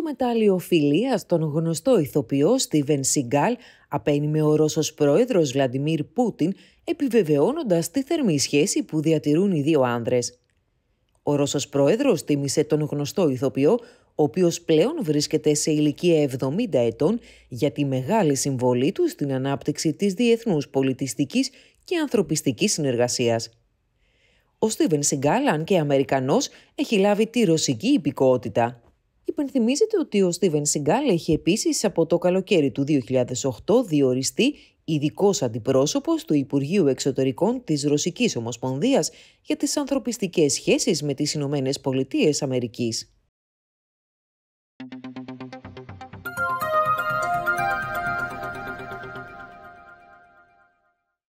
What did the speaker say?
του μετάλλιο φιλίας, τον γνωστό ηθοποιό Στίβεν Σιγκάλ απένιμε με ο Ρώσος πρόεδρος Βλαντιμίρ Πούτιν επιβεβαιώνοντας τη θερμή σχέση που διατηρούν οι δύο άνδρες. Ο Ρώσος πρόεδρος τίμησε τον γνωστό ηθοποιό, ο οποίος πλέον βρίσκεται σε ηλικία 70 ετών για τη μεγάλη συμβολή του στην ανάπτυξη της διεθνούς πολιτιστικής και ανθρωπιστικής συνεργασίας. Ο Στίβεν Σιγκάλ, αν και Αμερικανός, έχει λάβει τη ρωσική υπηκότητα υπενθυμίζεται ότι ο Στίβεν Σιγκάλ έχει επίσης από το καλοκαίρι του 2008 διοριστεί ειδικός αντιπρόσωπος του Υπουργείου Εξωτερικών της Ρωσικής Ομοσπονδίας για τις ανθρωπιστικές σχέσεις με τις Ηνωμένες Πολιτείες Αμερικής.